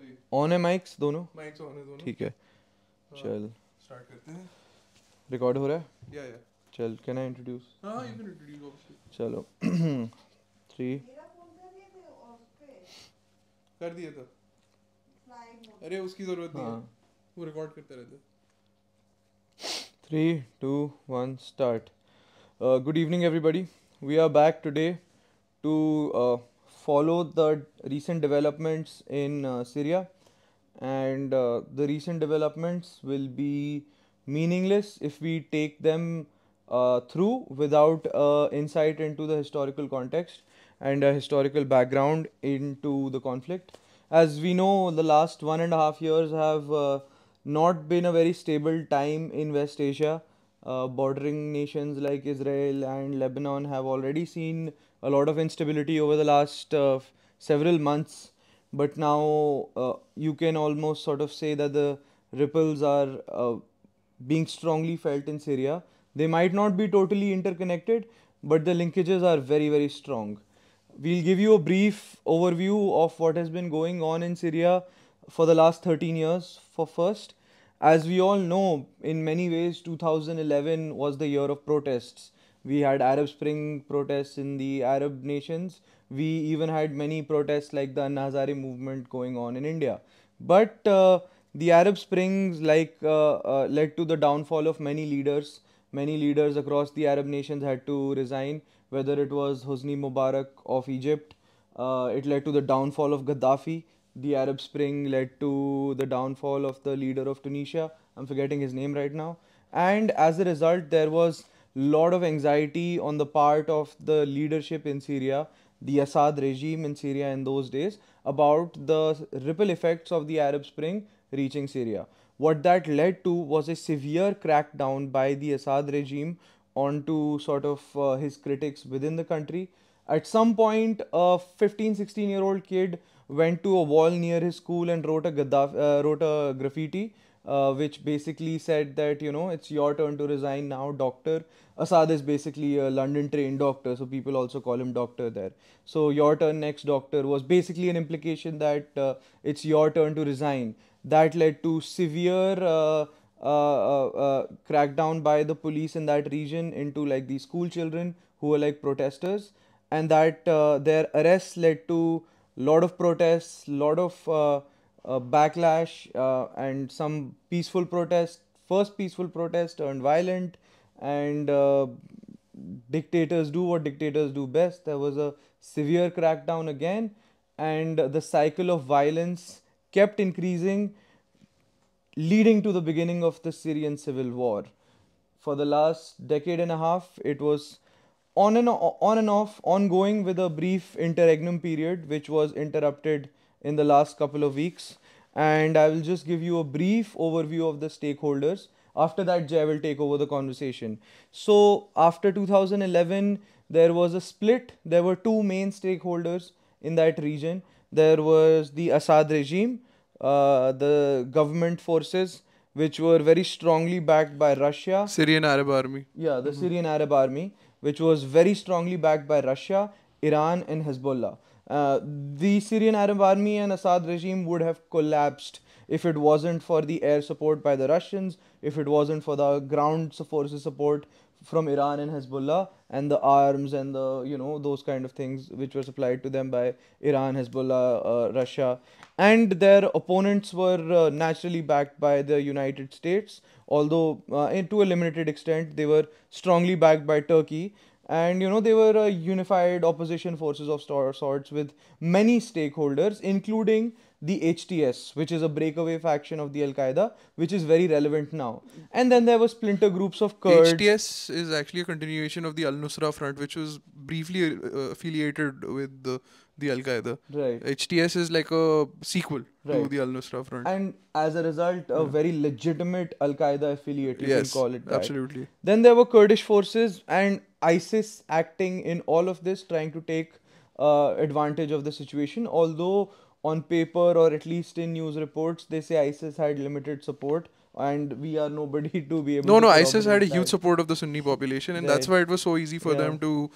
On तो है mics दोनों माइक्स ऑन है दोनों ठीक है हाँ। चल स्टार्ट करते हैं रिकॉर्ड हो रहा है या या चल कैन आई इंट्रोड्यूस हां यू कैन इंट्रोड्यूस ऑब्वियसली चलो 3 कर दिया था अरे उसकी जरूरत नहीं है हाँ। वो रिकॉर्ड करते रहते three two one start good evening everybody we are back today to follow the recent developments in uh, Syria, and uh, the recent developments will be meaningless if we take them uh, through without uh, insight into the historical context and a historical background into the conflict. As we know, the last one and a half years have uh, not been a very stable time in West Asia. Uh, bordering nations like Israel and Lebanon have already seen a lot of instability over the last uh, several months, but now uh, you can almost sort of say that the ripples are uh, being strongly felt in Syria. They might not be totally interconnected, but the linkages are very, very strong. We'll give you a brief overview of what has been going on in Syria for the last 13 years for first. As we all know, in many ways, 2011 was the year of protests we had Arab Spring protests in the Arab nations. We even had many protests like the Anna movement going on in India. But uh, the Arab Springs like uh, uh, led to the downfall of many leaders. Many leaders across the Arab nations had to resign, whether it was Hosni Mubarak of Egypt. Uh, it led to the downfall of Gaddafi the Arab Spring led to the downfall of the leader of Tunisia. I'm forgetting his name right now. And as a result, there was lot of anxiety on the part of the leadership in Syria, the Assad regime in Syria in those days, about the ripple effects of the Arab Spring reaching Syria. What that led to was a severe crackdown by the Assad regime onto sort of uh, his critics within the country. At some point, a 15, 16 year old kid went to a wall near his school and wrote a, Gaddafi, uh, wrote a graffiti uh, which basically said that you know it's your turn to resign now doctor asad is basically a london trained doctor so people also call him doctor there so your turn next doctor was basically an implication that uh, it's your turn to resign that led to severe uh, uh, uh, uh crackdown by the police in that region into like these school children who were like protesters and that their arrests led to lot of protests lot of uh, backlash uh, and some peaceful protest. First peaceful protest turned violent, and uh, dictators do what dictators do best. There was a severe crackdown again, and the cycle of violence kept increasing, leading to the beginning of the Syrian civil war. For the last decade and a half, it was on and on and off ongoing with a brief interregnum period which was interrupted in the last couple of weeks and I will just give you a brief overview of the stakeholders. After that, Jay will take over the conversation. So, after 2011, there was a split. There were two main stakeholders in that region. There was the Assad regime, uh, the government forces, which were very strongly backed by Russia. Syrian Arab Army. Yeah, the mm-hmm. Syrian Arab Army, which was very strongly backed by Russia, Iran, and Hezbollah. Uh, the Syrian Arab army and Assad regime would have collapsed if it wasn't for the air support by the Russians, if it wasn't for the ground forces support from Iran and Hezbollah and the arms and the you know those kind of things which were supplied to them by Iran, Hezbollah, uh, Russia, and their opponents were uh, naturally backed by the United States. Although uh, to a limited extent they were strongly backed by Turkey, and you know they were a unified opposition forces of sorts with many stakeholders including the HTS which is a breakaway faction of the Al Qaeda which is very relevant now and then there were splinter groups of Kurds HTS is actually a continuation of the Al Nusra front which was briefly uh, affiliated with the the Al Qaeda. Right. HTS is like a sequel right. to the Al Nusra Front. And as a result, a yeah. very legitimate Al Qaeda affiliate, you yes, can call it Absolutely. Then there were Kurdish forces and ISIS acting in all of this, trying to take uh, advantage of the situation. Although on paper or at least in news reports, they say ISIS had limited support and we are nobody to be able no, No, ISIS had a that. huge support of the Sunni population and right. that's why it was so easy for yeah. them to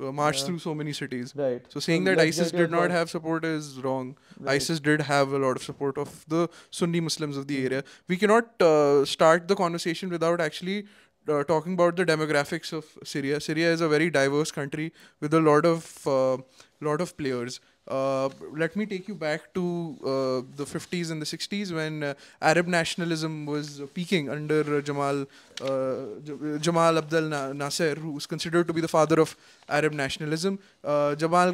uh, yeah. through so many cities. Right. So saying so that, that ISIS did not have support is wrong. Right. ISIS did have a lot of support of the Sunni Muslims of the mm-hmm. area. We cannot uh, start the conversation without actually uh, talking about the demographics of Syria. Syria is a very diverse country with a lot of uh, lot of players. Uh, let me take you back to uh, the 50s and the 60s when uh, Arab nationalism was peaking under uh, Jamal uh, Jamal Abdel Nasser, who is considered to be the father of Arab nationalism. Jamal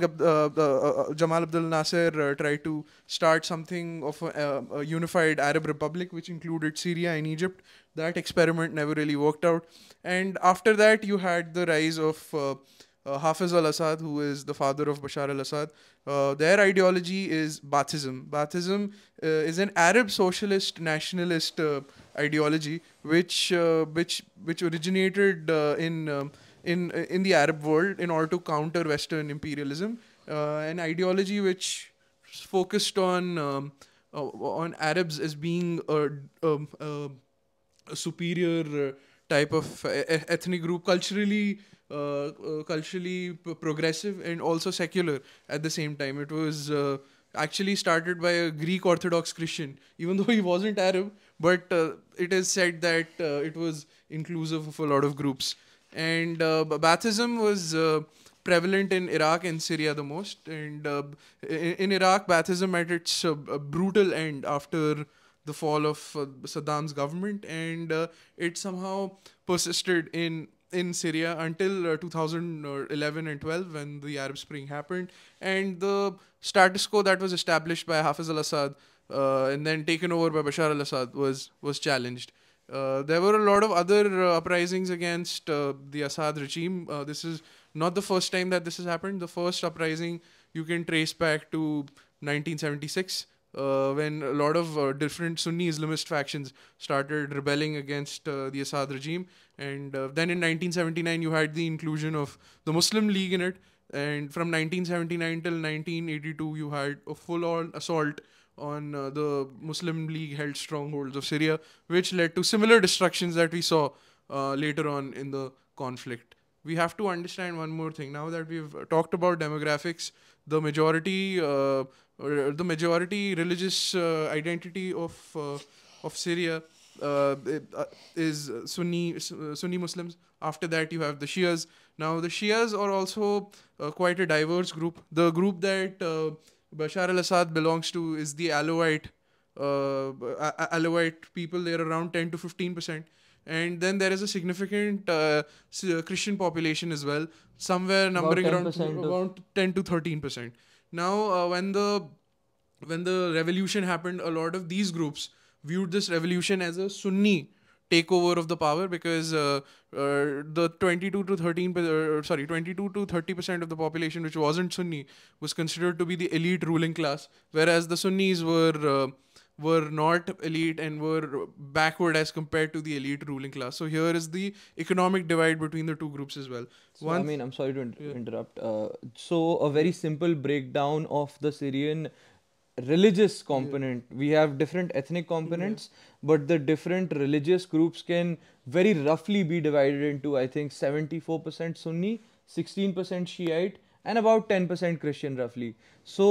Jamal Abdel Nasser tried to start something of a, a, unified Arab republic, which included Syria and Egypt. That experiment never really worked out, and after that, you had the rise of uh, Hafiz al-Assad, who is the father of Bashar al-Assad, uh, their ideology is Baathism. Baathism uh, is an Arab socialist nationalist uh, ideology, which uh, which which originated uh, in um, in in the Arab world in order to counter Western imperialism. an ideology which focused on um, on Arabs as being a, a, um, a superior type of ethnic group, culturally uh, uh, culturally progressive and also secular at the same time. It was uh, actually started by a Greek Orthodox Christian, even though he wasn't Arab, but uh, it is said that uh, it was inclusive of a lot of groups. And uh, was prevalent in Iraq and Syria the most. And in, in, Iraq, baptism at its brutal end after the fall of Saddam's government, and it somehow persisted in in Syria until uh, 2011 and 12 when the Arab Spring happened, and the status quo that was established by Hafiz al-Assad uh, and then taken over by Bashar al-Assad was was challenged. Uh, there were a lot of other uh, uprisings against uh, the Assad regime. Uh, this is not the first time that this has happened. The first uprising you can trace back to 1976 uh, when a lot of uh, different Sunni Islamist factions started rebelling against uh, the Assad regime. And uh, then in 1979, you had the inclusion of the Muslim League in it. And from 1979 till 1982, you had a full on assault on uh, the Muslim League held strongholds of Syria, which led to similar destructions that we saw uh, later on in the conflict. We have to understand one more thing. Now that we've talked about demographics, the majority uh, the majority religious uh, identity of uh, of Syria uh, uh, is Sunni Sunni Muslims. After that, you have the Shias. Now, the Shias are also quite a diverse group. The group that Bashar al-Assad belongs to is the Alawite Alawite people. They're around ten to fifteen percent and then there is a significant uh, uh Christian population as well, somewhere numbering around ten to thirteen percent. Now, uh, when the when the revolution happened, a lot of these groups viewed this revolution as a Sunni takeover of the power because uh, uh the 22 to 13 per, uh, sorry 22 to 30 percent of the population which wasn't Sunni was considered to be the elite ruling class, whereas the Sunnis were were not elite and were backward as compared to the elite ruling class. So here is the economic divide between the two groups as well. So, One I mean, I'm sorry to inter yeah. interrupt. Uh, so a very simple breakdown of the Syrian religious component. Yeah. We have different ethnic components, yeah. but the different religious groups can very roughly be divided into, I think, 74% Sunni, 16% Shiite, and about 10% Christian roughly. So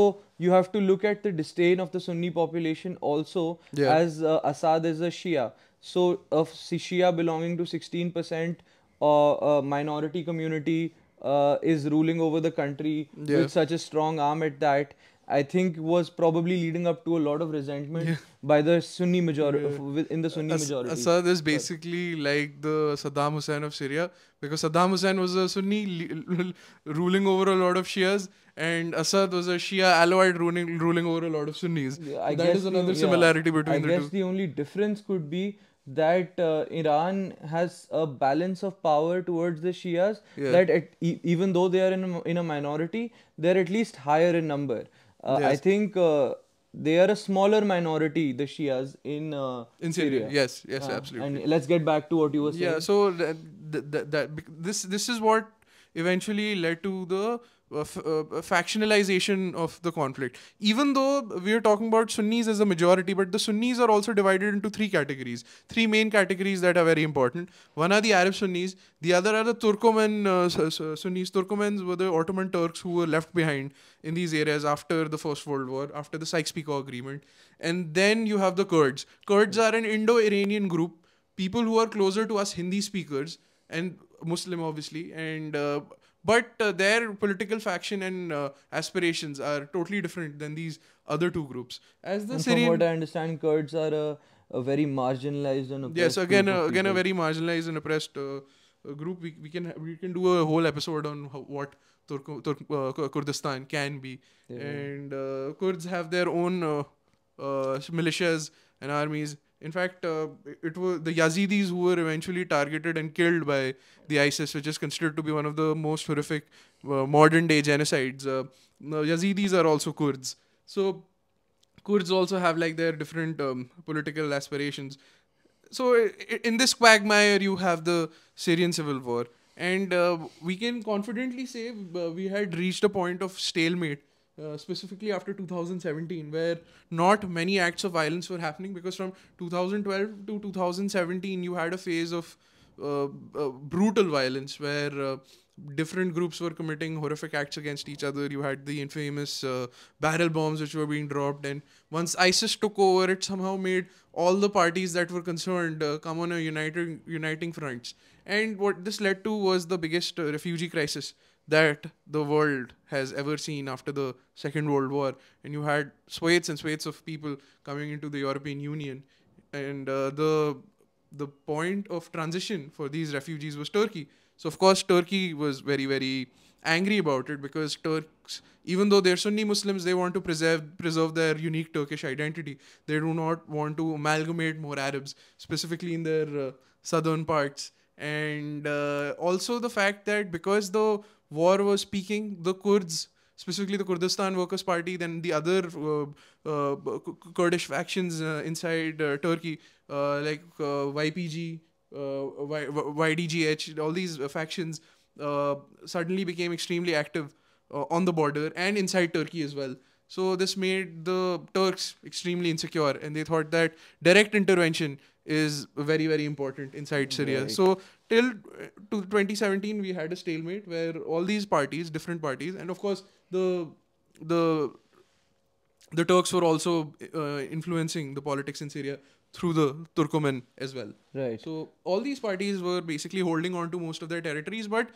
you have to look at the disdain of the Sunni population also yeah. as uh, Assad is a Shia. So of Shia belonging to 16% uh, uh, minority community uh, is ruling over the country yeah. with such a strong arm at that, I think was probably leading up to a lot of resentment yeah. by the Sunni majority yeah. in the Sunni As majority. Assad is basically like the Saddam Hussein of Syria because Saddam Hussein was a Sunni ruling over a lot of Shias and Assad was a Shia Alawite ruling ruling over a lot of Sunnis. Yeah, I that is another the, similarity between I the two. I guess the only difference could be that uh, Iran has a balance of power towards the Shias. Yeah. That at, e- even though they are in a, in a minority, they're at least higher in number. Uh, yes. I think uh, they are a smaller minority, the Shias in uh, in Syria. Syria. Yes, yes, uh, absolutely. And let's get back to what you were saying. Yeah. So uh, that this this is what eventually led to the uh, f- uh, factionalization of the conflict. Even though we are talking about Sunnis as a majority, but the Sunnis are also divided into three categories, three main categories that are very important. One are the Arab Sunnis, the other are the Turkoman uh, uh, Sunnis. Turkomans were the Ottoman Turks who were left behind in these areas after the First World War, after the Sykes-Picot Agreement. And then you have the Kurds. Kurds are an Indo-Iranian group, people who are closer to us Hindi speakers and Muslim obviously, and uh, but uh, their political faction and uh, aspirations are totally different than these other two groups. As the and Syrian, from what I understand, Kurds are a, a very marginalized and oppressed yes, again, uh, again a very marginalized and oppressed uh, uh, group. We, we can we can do a whole episode on how, what Turk, Turk uh, Kurdistan can be, yeah. and Kurds have their own militias and armies in fact, uh, it was the Yazidis who were eventually targeted and killed by the ISIS, which is considered to be one of the most horrific uh, modern day genocides. Uh, Yazidis are also Kurds. So Kurds also have like their different um, political aspirations. So in this quagmire, you have the Syrian civil war. And uh, we can confidently say uh, we had reached a point of stalemate uh, specifically after 2017 where not many acts of violence were happening because from 2012 to 2017 you had a phase of uh, uh, brutal violence where uh, different groups were committing horrific acts against each other you had the infamous uh, barrel bombs which were being dropped and once isis took over it somehow made all the parties that were concerned uh, come on a united uniting front and what this led to was the biggest refugee crisis that the world has ever seen after the Second World War. And you had swathes and swathes of people coming into the European Union. And uh, the the point of transition for these refugees was Turkey. So of course Turkey was very very angry about it because Turks, even though they're Sunni Muslims, they want to preserve preserve their unique Turkish identity. They do not want to amalgamate more Arabs, specifically in their uh, southern parts. And uh, also the fact that because the war was peaking, the Kurds, specifically the Kurdistan Workers' Party, then the other uh, uh Kurdish factions uh, inside uh, Turkey, like YPG, YDGH, all these factions suddenly became extremely active on the border and inside Turkey as well. So this made the Turks extremely insecure, and they thought that direct intervention is very very important inside Syria. Right. So till to 2017 we had a stalemate where all these parties, different parties, and of course the the the Turks were also uh, influencing the politics in Syria through the Turkmen as well. Right. So all these parties were basically holding on to most of their territories, but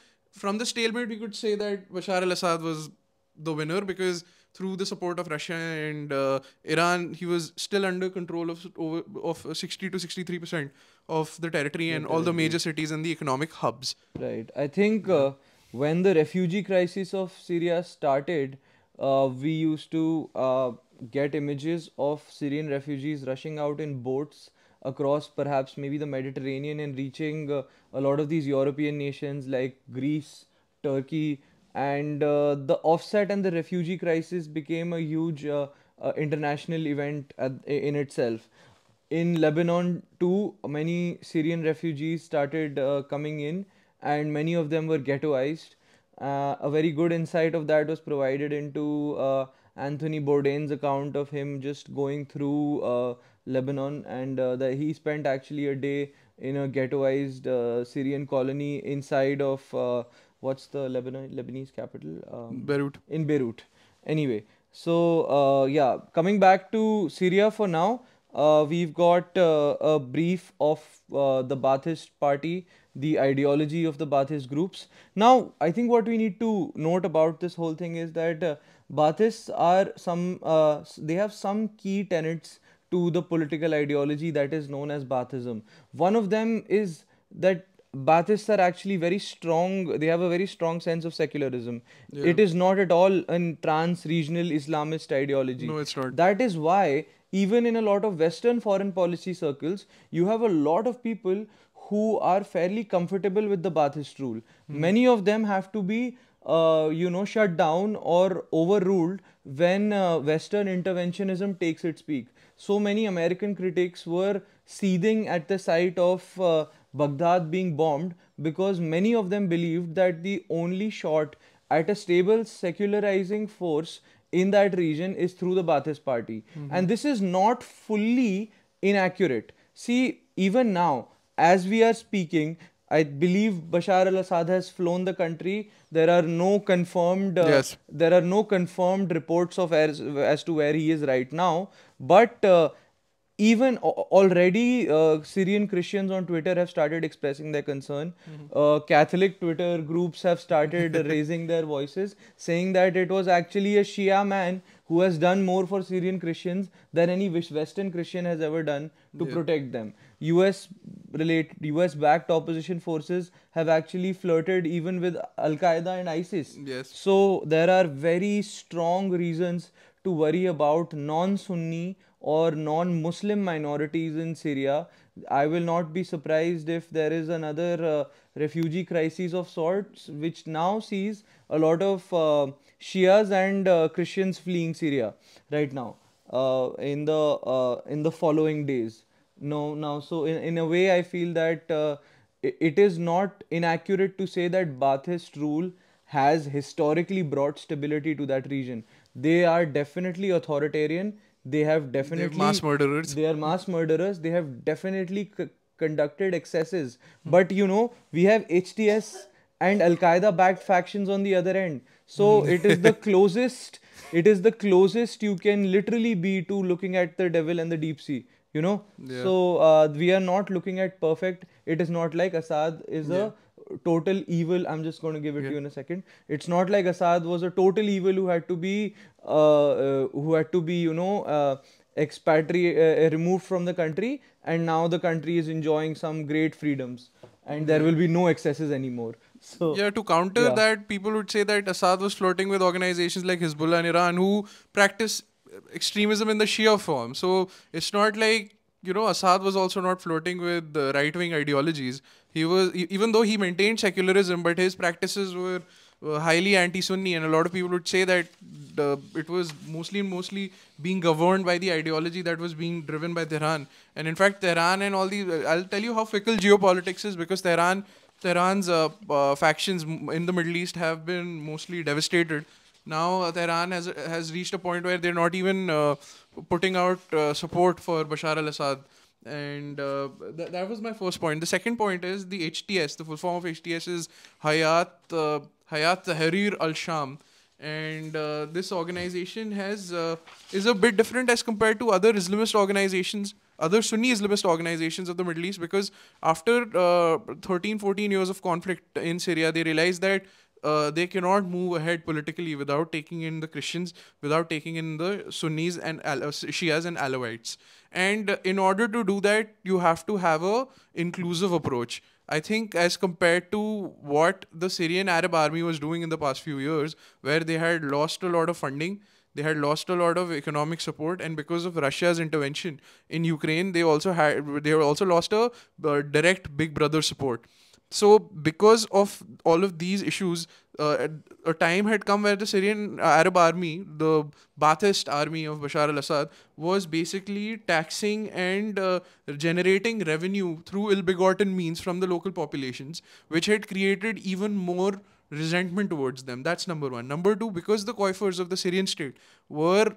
from the stalemate we could say that Bashar al-Assad was the winner because through the support of Russia and uh, Iran, he was still under control of over, of 60 to 63 percent of the territory and all the major cities and the economic hubs. Right. I think uh, when the refugee crisis of Syria started, uh, we used to uh, get images of Syrian refugees rushing out in boats across perhaps maybe the Mediterranean and reaching uh, a lot of these European nations like Greece, Turkey, and uh, the offset and the refugee crisis became a huge uh, uh, international event at, in itself in lebanon too many syrian refugees started uh, coming in and many of them were ghettoized uh, a very good insight of that was provided into uh, anthony bourdain's account of him just going through lebanon and that he spent actually a day in a ghettoized syrian colony inside of what's the Lebanon Lebanese capital? Um, Beirut. In Beirut. Anyway, so uh, yeah, coming back to Syria for now, uh, we've got uh, a brief of uh, the Baathist party, the ideology of the Baathist groups. Now, I think what we need to note about this whole thing is that uh, Baathists are some uh, they have some key tenets to the political ideology that is known as Baathism. One of them is that Baptists are actually very strong. They have a very strong sense of secularism. Yeah. It is not at all a trans-regional Islamist ideology. No, it's not. That is why even in a lot of Western foreign policy circles, you have a lot of people who are fairly comfortable with the Baptist rule. Mm. Many of them have to be, uh, you know, shut down or overruled when uh, Western interventionism takes its peak. So many American critics were seething at the sight of. Uh, Baghdad being bombed because many of them believed that the only shot at a stable secularizing force in that region is through the Ba'athist party. Mm -hmm. And this is not fully inaccurate. See, even now, as we are speaking, I believe Bashar al-Assad has flown the country. There are no confirmed. Uh, yes. There are no confirmed reports of as, as to where he is right now. But uh, even already uh, Syrian Christians on Twitter have started expressing their concern. Mm-hmm. Uh, Catholic Twitter groups have started raising their voices, saying that it was actually a Shia man who has done more for Syrian Christians than any Western Christian has ever done to yeah. protect them. US relate US backed opposition forces have actually flirted even with Al Qaeda and ISIS. Yes. So there are very strong reasons to worry about non Sunni or non Muslim minorities in Syria. I will not be surprised if there is another uh, refugee crisis of sorts, which now sees a lot of uh, Shias and uh, Christians fleeing Syria right now uh, in the uh, in the following days. No, now so in, in a way, I feel that uh, it is not inaccurate to say that Baathist rule has historically brought stability to that region. They are definitely authoritarian they have definitely They're mass murderers they are mass murderers they have definitely c- conducted excesses but you know we have hts and al qaeda backed factions on the other end so hmm. it is the closest it is the closest you can literally be to looking at the devil and the deep sea you know yeah. so uh, we are not looking at perfect it is not like assad is yeah. a total evil. I'm just going to give it yeah. to you in a second. It's not like Assad was a total evil who had to be uh, uh who had to be you know uh, expatriate uh, removed from the country, and now the country is enjoying some great freedoms, and there will be no excesses anymore. So, yeah, to counter yeah. that, people would say that Assad was flirting with organizations like Hezbollah and Iran who practice extremism in the Shia form. So it's not like you know Assad was also not flirting with right wing ideologies. He was even though he maintained secularism, but his practices were uh, highly anti-Sunni, and a lot of people would say that uh, it was mostly mostly being governed by the ideology that was being driven by Tehran. And in fact, Tehran and all the I'll tell you how fickle geopolitics is because Tehran Tehran's uh, uh, factions in the Middle East have been mostly devastated now Tehran has has reached a point where they're not even uh, putting out uh, support for Bashar al-Assad. And uh, th that was my first point. The second point is the HTS. The full form of HTS is Hayat uh, Hayat Tahrir al-Sham. And uh, this organization has uh, is a bit different as compared to other Islamist organizations other Sunni Islamist organizations of the Middle East because after uh, 13, 14 years of conflict in Syria, they realized that uh, they cannot move ahead politically without taking in the Christians, without taking in the Sunnis and Al- Shias and Alawites. And in order to do that, you have to have a inclusive approach. I think as compared to what the Syrian Arab army was doing in the past few years, where they had lost a lot of funding, they had lost a lot of economic support and because of russia's intervention in ukraine they also had they also lost a uh, direct big brother support so, because of all of these issues, uh, a time had come where the Syrian Arab army, the Ba'athist army of Bashar al Assad, was basically taxing and uh, generating revenue through ill begotten means from the local populations, which had created even more resentment towards them. That's number one. Number two, because the coffers of the Syrian state were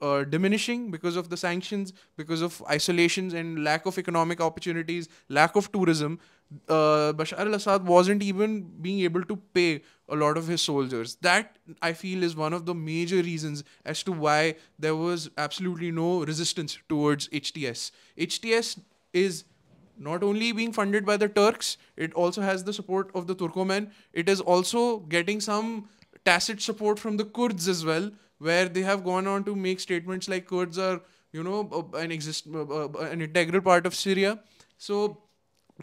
uh, diminishing because of the sanctions, because of isolations and lack of economic opportunities, lack of tourism, uh, Bashar al-Assad wasn't even being able to pay a lot of his soldiers. That I feel is one of the major reasons as to why there was absolutely no resistance towards HTS. HTS is not only being funded by the Turks, it also has the support of the Turkomen. It is also getting some tacit support from the Kurds as well, where they have gone on to make statements like Kurds are, you know, an exist an integral part of Syria. So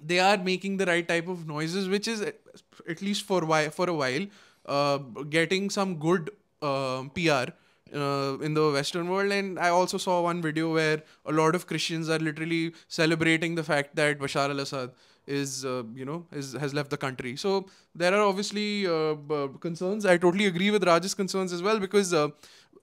they are making the right type of noises, which is at least for why for a while uh, getting some good uh, PR. Uh, in the Western world. And I also saw one video where a lot of Christians are literally celebrating the fact that Bashar al-Assad is, uh, you know, is has left the country. So there are obviously uh, concerns. I totally agree with Raj's concerns as well because uh,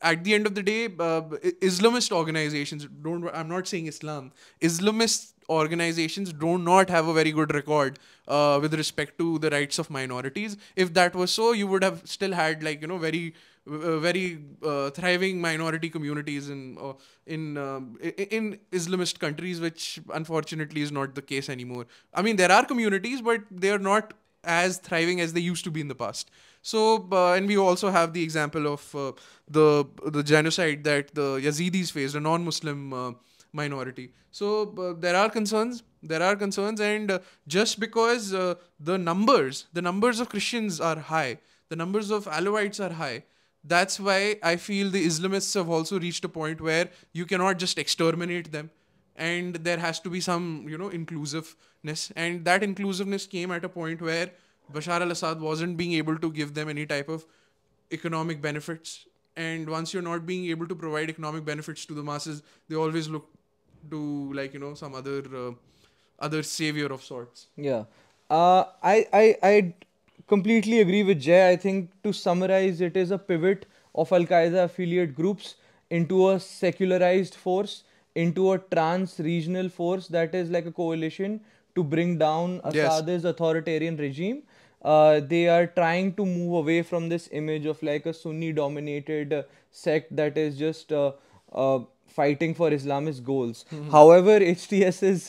at the end of the day, uh, Islamist organizations don't. I'm not saying Islam. Islamist organizations do not have a very good record uh, with respect to the rights of minorities. If that was so, you would have still had like you know very uh, very uh, thriving minority communities in uh, in um, in Islamist countries, which unfortunately is not the case anymore. I mean, there are communities, but they are not as thriving as they used to be in the past. So, uh, and we also have the example of uh, the the genocide that the Yazidis faced, a non-Muslim uh, minority. So there are concerns there are concerns and uh, just because uh, the numbers the numbers of christians are high the numbers of alawites are high that's why i feel the islamists have also reached a point where you cannot just exterminate them and there has to be some you know inclusiveness and that inclusiveness came at a point where Bashar al Assad wasn't being able to give them any type of economic benefits. And once you're not being able to provide economic benefits to the masses, they always look to like you know some other uh, other savior of sorts. Yeah, uh, I I I completely agree with Jay. I think to summarize, it is a pivot of Al Qaeda affiliate groups into a secularized force, into a trans regional force that is like a coalition to bring down Assad's yes. authoritarian regime uh, they are trying to move away from this image of like a Sunni dominated sect that is just uh, uh fighting for Islamist goals. Mm-hmm. However, HTS is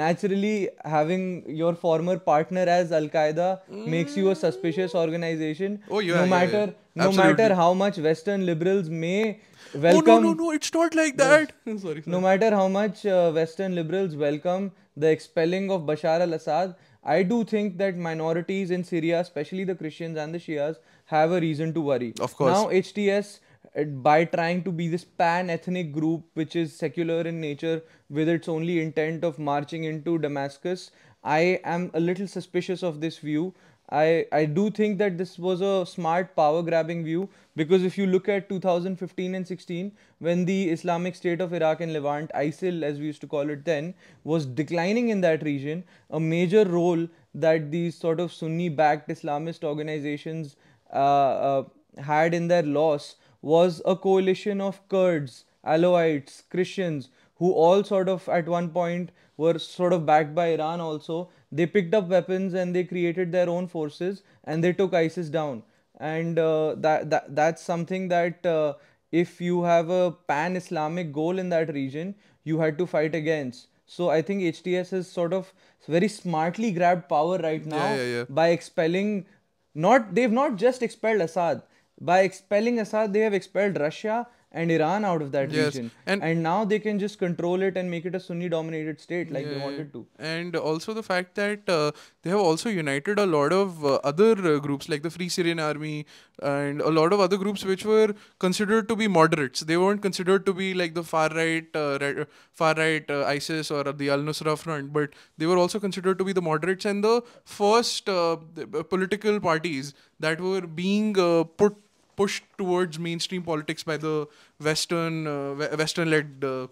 naturally having your former partner as Al Qaeda mm. makes you a hmm. suspicious organization. Oh yeah, no matter yeah, yeah. no matter how much Western liberals may welcome. Oh no no no! It's not like that. No, sorry, sorry, No matter how much uh, Western liberals welcome the expelling of Bashar al-Assad, I do think that minorities in Syria, especially the Christians and the Shias, have a reason to worry. Of course. Now HTS uh, by trying to be this pan ethnic group which is secular in nature with its only intent of marching into Damascus. I am a little suspicious of this view. I, I do think that this was a smart power grabbing view because if you look at 2015 and 16 when the Islamic State of Iraq and Levant ISIL as we used to call it then was declining in that region a major role that these sort of Sunni backed Islamist organizations uh, uh, had in their loss was a coalition of Kurds, Alawites, Christians, who all sort of at one point were sort of backed by Iran also. They picked up weapons and they created their own forces and they took ISIS down. And uh, that, that that's something that uh, if you have a pan-Islamic goal in that region, you had to fight against. So I think HTS has sort of very smartly grabbed power right now yeah, yeah, yeah. by expelling not they've not just expelled Assad by expelling Assad, they have expelled Russia and Iran out of that yes. region. And, and now they can just control it and make it a Sunni dominated state like yeah, they wanted to. And also the fact that uh, they have also united a lot of uh, other uh, groups like the Free Syrian Army and a lot of other groups which were considered to be moderates. They weren't considered to be like the far right, uh, far right uh, ISIS or the Al Nusra Front, but they were also considered to be the moderates and the first uh, political parties that were being put pushed towards mainstream politics by the Western uh, Western led uh,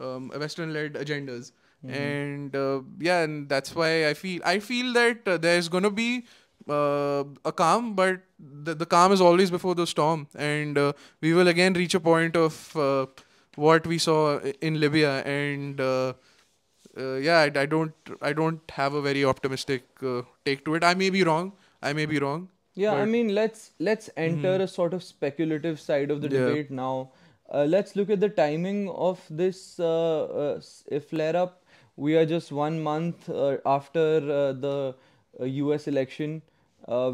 um, Western led agendas. Mm-hmm. And uh, yeah, and that's why I feel I feel that there's gonna be uh, a calm, but the, the calm is always before the storm. And uh, we will again reach a point of uh, what we saw in Libya. And yeah, I, I, don't I don't have a very optimistic take to it. I may be wrong. I may be wrong yeah but, i mean let's let's enter mm-hmm. a sort of speculative side of the yeah. debate now uh, let's look at the timing of this uh, uh, flare up we are just one month uh, after uh, the us uh, election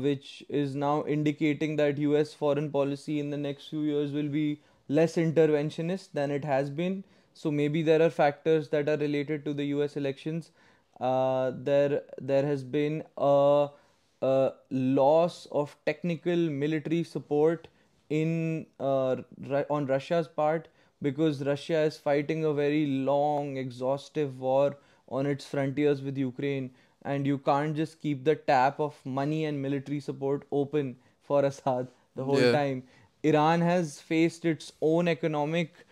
which is now indicating that us foreign policy in the next few years will be less interventionist than it has been so maybe there are factors that are related to the us elections there there has been a loss of technical military support in uh, on Russia's part because Russia is fighting a very long, exhaustive war on its frontiers with Ukraine, and you can't just keep the tap of money and military support open for Assad the whole yeah. time. Iran has faced its own economic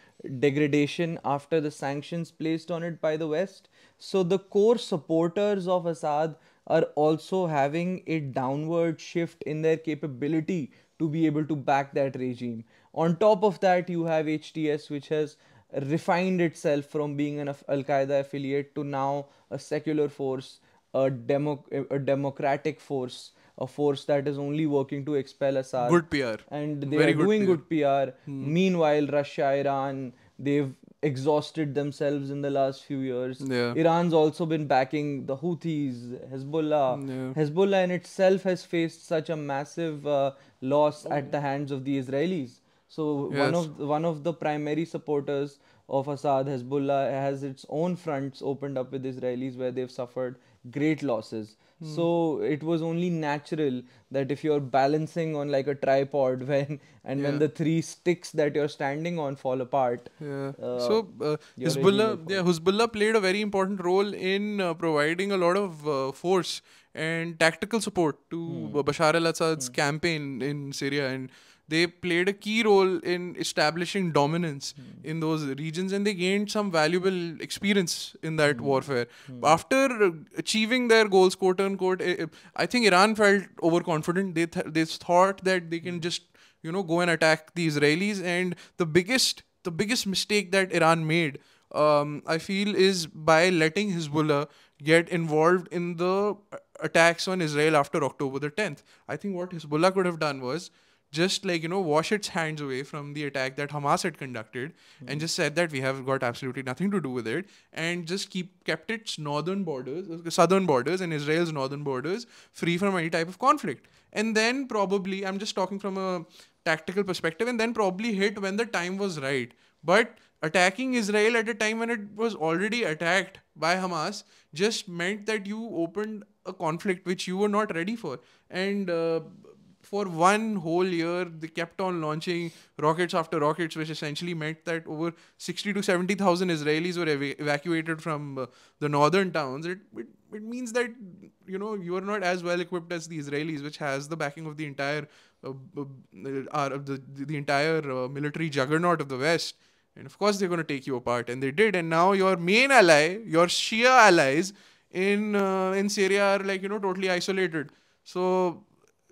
degradation after the sanctions placed on it by the West. So the core supporters of Assad are also having a downward shift in their capability to be able to back that regime. On top of that, you have HTS, which has refined itself from being an Al Qaeda affiliate to now a secular force, a, demo, a democratic force, a force that is only working to expel Assad. Good PR. And they Very are doing good PR. Good PR. Hmm. Meanwhile, Russia, Iran, they've exhausted themselves in the last few years. Yeah. Iran's also been backing the Houthis, Hezbollah. Yeah. Hezbollah in itself has faced such a massive uh, loss at the hands of the Israelis. So yes. one of one of the primary supporters of Assad, Hezbollah has its own fronts opened up with Israelis where they've suffered great losses. Hmm. So it was only natural that if you're balancing on like a tripod when and yeah. when the three sticks that you're standing on fall apart. Yeah. Uh, so uh, Hezbollah, yeah, Hezbollah played a very important role in uh, providing a lot of uh, force and tactical support to hmm. uh, Bashar al-Assad's hmm. campaign in Syria and they played a key role in establishing dominance mm. in those regions and they gained some valuable experience in that mm. warfare. Mm. After achieving their goals, quote unquote, eh, eh, I think Iran felt overconfident. They, th they thought that they can hmm. just, you know, go and attack the Israelis. And the biggest, the biggest mistake that Iran made, um, I feel, is by letting Hezbollah get involved in the attacks on Israel after October the 10th. I think what Hezbollah could have done was just like you know wash its hands away from the attack that Hamas had conducted mm-hmm. and hmm. just said that we have got absolutely nothing to do with it and just keep kept its northern borders uh, southern borders and Israel's northern borders free from any type of conflict and then probably I'm just talking from a tactical perspective and then probably hit when the time was right but attacking Israel at a time when it was already attacked by Hamas just meant that you opened a conflict which you were not ready for and uh, for one whole year they kept on launching rockets after rockets which essentially meant that over 60 to 70000 israelis were ev- evacuated from uh, the northern towns it, it it means that you know you are not as well equipped as the israelis which has the backing of the entire uh, uh, the, the entire uh, military juggernaut of the west and of course they're going to take you apart and they did and now your main ally your shia allies in uh, in syria are like you know totally isolated so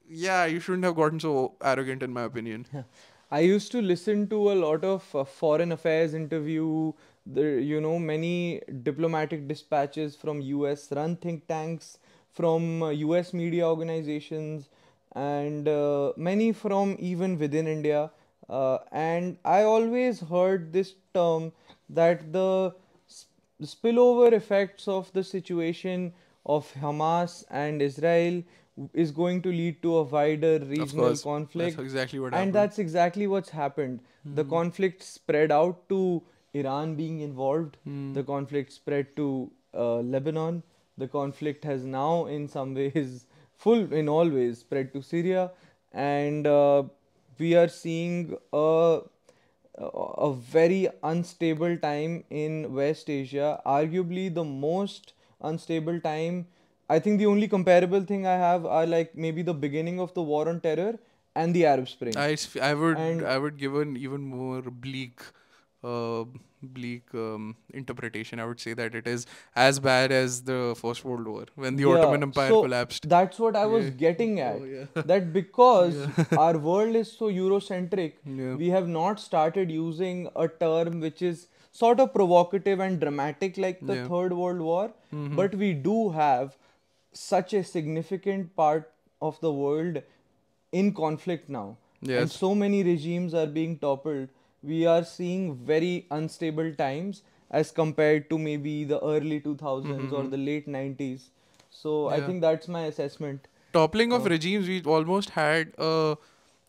yeah, you shouldn't have gotten so arrogant, in my opinion. I used to listen to a lot of uh, foreign affairs interview. There, you know, many diplomatic dispatches from U.S. run think tanks, from uh, U.S. media organizations, and uh, many from even within India. Uh, and I always heard this term that the sp- spillover effects of the situation of Hamas and Israel is going to lead to a wider regional conflict. That's exactly what and happened. that's exactly what's happened. Mm. The hmm. conflict spread out to Iran being involved. Mm. The conflict spread to uh, Lebanon. The conflict has now, in some ways, full in all ways, spread to Syria, and uh, we are seeing a a very unstable time in West Asia. Arguably, the most unstable time I think the only comparable thing I have are like maybe the beginning of the war on terror and the Arab Spring. I, I would and I would give an even more bleak, uh, bleak um, interpretation. I would say that it is as bad as the First World War when the yeah, Ottoman Empire so collapsed. That's what I was yeah. getting oh, at. Oh, yeah. That because our world is so Eurocentric, we have not started using a term which is sort of provocative and dramatic like the Third World War, mm-hmm. but we do have such a significant part of the world in conflict now. Yes. And so many regimes are being toppled. We are seeing very unstable times as compared to maybe the early 2000s mm-hmm. or the late 90s. So yeah. I think that's my assessment. Toppling of uh, regimes, we almost had uh, uh,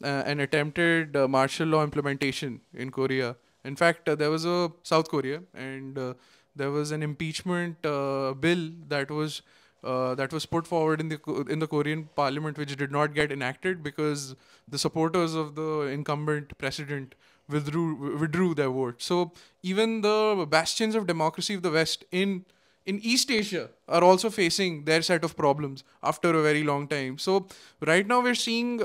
an attempted uh, martial law implementation in Korea. In fact, uh, there was a South Korea, and uh, there was an impeachment bill that was uh, that was put forward in the in the Korean parliament, which did not get enacted because the supporters of the incumbent president withdrew withdrew their vote. So even the bastions of democracy of the West in in East Asia are also facing their set of problems after a very long time. So right now we're seeing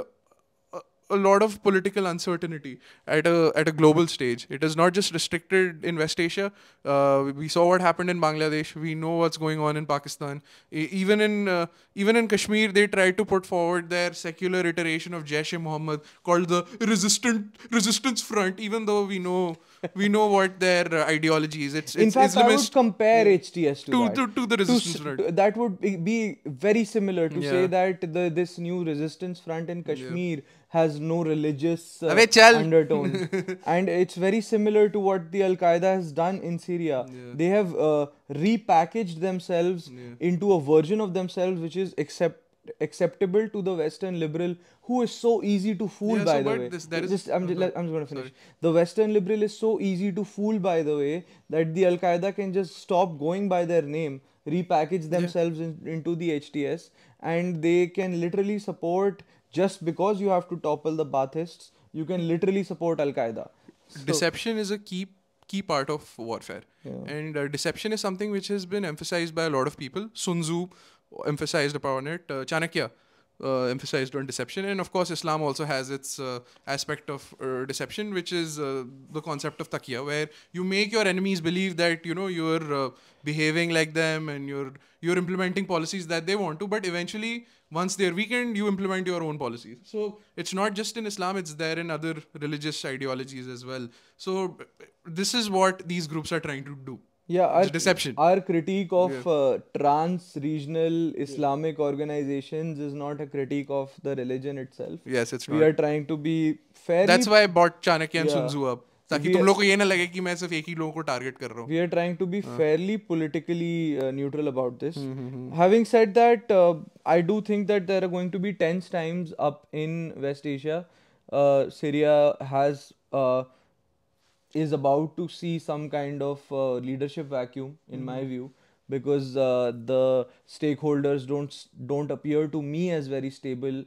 a lot of political uncertainty at a at a global stage. It is not just restricted in West Asia. Uh, we saw what happened in Bangladesh. We know what's going on in Pakistan. E even in uh, even in Kashmir, they tried to put forward their secular iteration of Jaish-e-Mohammed called the resistant resistance front. Even though we know we know what their uh, ideology is. It's, it's in fact, Islamist I would compare HTS to, to, that. To, to the resistance front. That would be very similar to yeah. say that the, this new resistance front in Kashmir yeah. has no religious uh, and it's very similar to what the Al Qaeda has done in Syria. Yeah. They have uh, repackaged themselves into a version of themselves which is accept acceptable to the Western liberal who is so easy to fool, yeah, by so the way. This, just, I'm, just, I'm just going to finish. Sorry. The Western liberal is so easy to fool, by the way, that the Al Qaeda can just stop going by their name, repackage themselves yeah. in, into the HTS, and they can literally support just because you have to topple the Baathists, you can literally support Al Qaeda. So, Deception is a key key part of warfare. Yeah. And uh, deception is something which has been emphasized by a lot of people. Sun Tzu, emphasized upon it. Uh, Chanakya uh, emphasized on deception, and of course, Islam also has its uh, aspect of uh, deception, which is uh, the concept of takiyah, where you make your enemies believe that you know you're uh, behaving like them and you're you're implementing policies that they want to, but eventually, once they're weakened, you implement your own policies. So it's not just in Islam; it's there in other religious ideologies as well. So this is what these groups are trying to do yeah our, it's deception our critique of yeah. uh, trans regional islamic yeah. organizations is not a critique of the religion itself yes it's we are trying to be fair that's why i bought chanakya and yeah. sunzu up ताकि तुम लोग को ये ना लगे कि मैं सिर्फ एक ही लोगों को टारगेट कर रहा हूँ we are trying to be fairly politically neutral about this having said that I do think that there are going to be tense times up in West Asia Syria has is about to see some kind of uh, leadership vacuum in mm-hmm. my view because uh, the stakeholders don't don't appear to me as very stable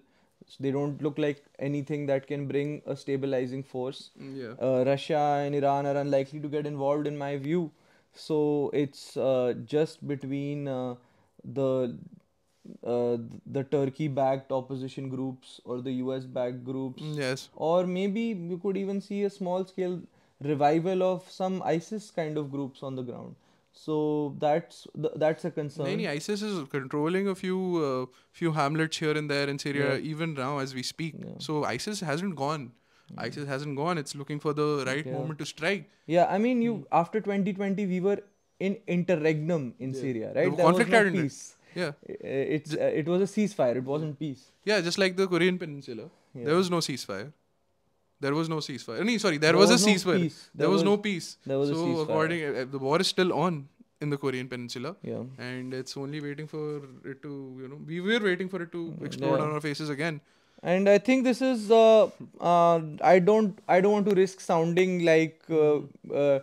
they don't look like anything that can bring a stabilizing force yeah. Uh, russia and iran are unlikely to get involved in my view so it's uh, just between uh, the uh, the Turkey backed opposition groups or the US backed groups. Yes. Or maybe you could even see a small scale revival of some ISIS kind of groups on the ground. So that's th- that's a concern. Nahin, ISIS is controlling a few uh, few hamlets here and there in Syria yeah. even now as we speak. Yeah. So ISIS hasn't gone. ISIS hasn't gone. It's looking for the right moment to strike. Yeah, I mean, you hmm. after 2020 we were in interregnum in Syria, right? The there conflict was no peace. Yeah, uh, it's uh, it was a ceasefire. It wasn't peace. Yeah, just like the Korean Peninsula, there was no ceasefire there was no ceasefire. sorry, there, there was, was, a no ceasefire. There, there was, was, no peace. There was so a ceasefire. according eh, eh, the war is still on in the Korean Peninsula. Yeah. And it's only waiting for it to you know we were waiting for it to explode yeah. on our faces again. And I think this is uh, uh I don't I don't want to risk sounding like uh, uh,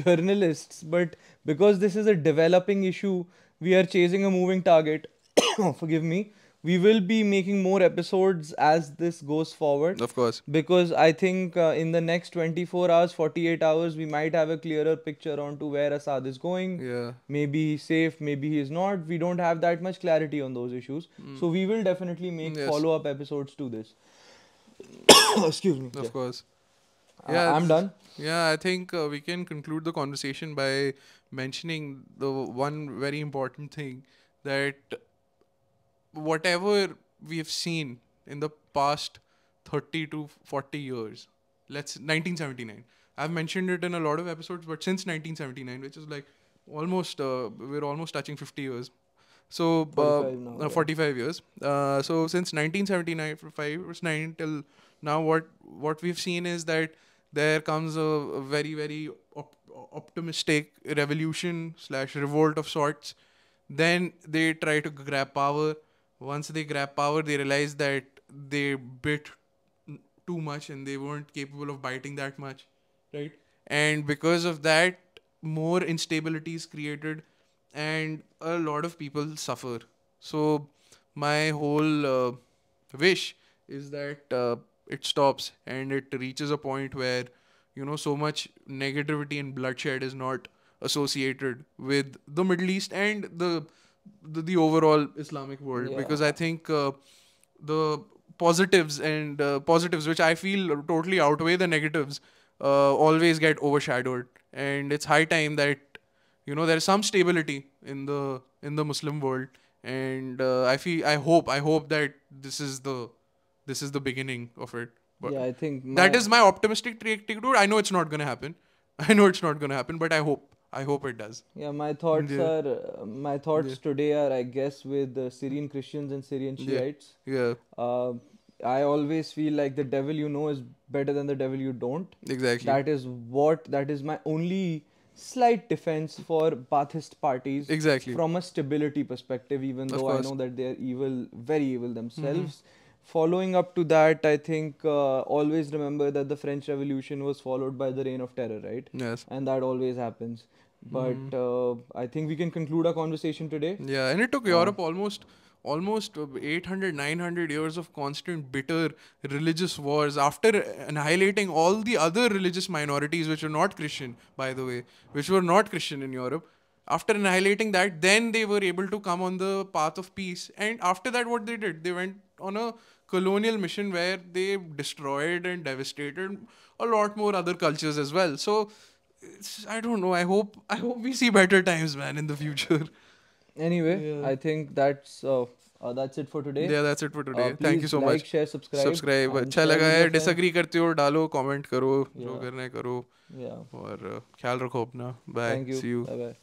journalists, but because this is a developing issue, we are chasing a moving target. forgive me we will be making more episodes as this goes forward of course because i think uh, in the next 24 hours 48 hours we might have a clearer picture on to where Assad is going yeah maybe he's safe maybe he is not we don't have that much clarity on those issues mm. so we will definitely make yes. follow up episodes to this excuse me of yeah. course uh, yeah, I'm done. Yeah, I think uh, we can conclude the conversation by mentioning the one very important thing that whatever we have seen in the past 30 to 40 years, let's 1979. I've mentioned it in a lot of episodes, but since 1979, which is like almost uh, we're almost touching 50 years. So uh, 45, now, uh, 45 yeah. years. Uh, so since 1979, for five or nine till now, what what we've seen is that there comes a, a very very op- optimistic revolution slash revolt of sorts. Then they try to grab power once they grab power, they realize that they bit too much and they weren't capable of biting that much, right? And because of that, more instability is created and a lot of people suffer. So, my whole uh, wish is that uh, it stops and it reaches a point where, you know, so much negativity and bloodshed is not associated with the Middle East and the the, the overall Islamic world yeah. because I think uh, the positives and uh, positives, which I feel totally outweigh the negatives, uh, always get overshadowed. And it's high time that you know there is some stability in the in the Muslim world. And uh, I feel I hope I hope that this is the this is the beginning of it. But yeah, I think that is my optimistic trajectory. I know it's not gonna happen. I know it's not gonna happen, but I hope. I hope it does. Yeah, my thoughts yeah. are my thoughts yeah. today are I guess with the uh, Syrian Christians and Syrian Shiites. Yeah. yeah. Uh, I always feel like the devil you know is better than the devil you don't. Exactly. That is what that is my only slight defense for Baathist parties. Exactly. From a stability perspective, even of though course. I know that they are evil, very evil themselves. Mm-hmm following up to that i think uh, always remember that the french revolution was followed by the reign of terror right yes and that always happens but mm. uh, I think we can conclude our conversation today. Yeah, and it took um, Europe almost almost uh, 800 900 years of constant bitter religious wars after annihilating all the other religious minorities which were not christian by the way which were not christian in europe after annihilating that then they were able to come on the path of peace and after that what they did they went on a colonial mission where they destroyed and devastated a lot more other cultures as well so I don't know. I hope I hope we see better times, man, in the future. Anyway, yeah. I think that's uh, uh, that's it for today. Yeah, that's it for today. Uh, Thank you so like, much. Share, subscribe. Subscribe. अच्छा लगा है disagree करते हो डालो comment करो जो करना है करो और ख्याल रखो अपना. Bye. See you. Bye bye.